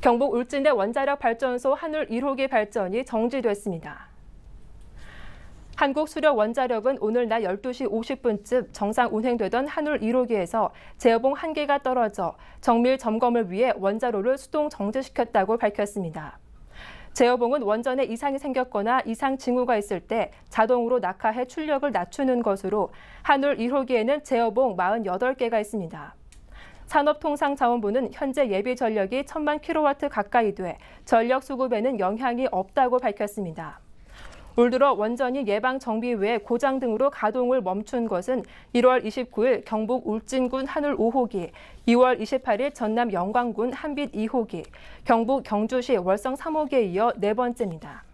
경북 울진대 원자력 발전소 한울 1호기 발전이 정지됐습니다. 한국수력원자력은 오늘 낮 12시 50분쯤 정상 운행되던 한울 1호기에서 제어봉 1개가 떨어져 정밀 점검을 위해 원자로를 수동 정지시켰다고 밝혔습니다. 제어봉은 원전에 이상이 생겼거나 이상 징후가 있을 때 자동으로 낙하해 출력을 낮추는 것으로 한울 1호기에는 제어봉 48개가 있습니다. 산업통상자원부는 현재 예비 전력이 1천만 킬로와트 가까이 돼 전력 수급에는 영향이 없다고 밝혔습니다. 올 들어 원전이 예방 정비 외 고장 등으로 가동을 멈춘 것은 1월 29일 경북 울진군 한울 5호기, 2월 28일 전남 영광군 한빛 2호기, 경북 경주시 월성 3호기에 이어 네 번째입니다.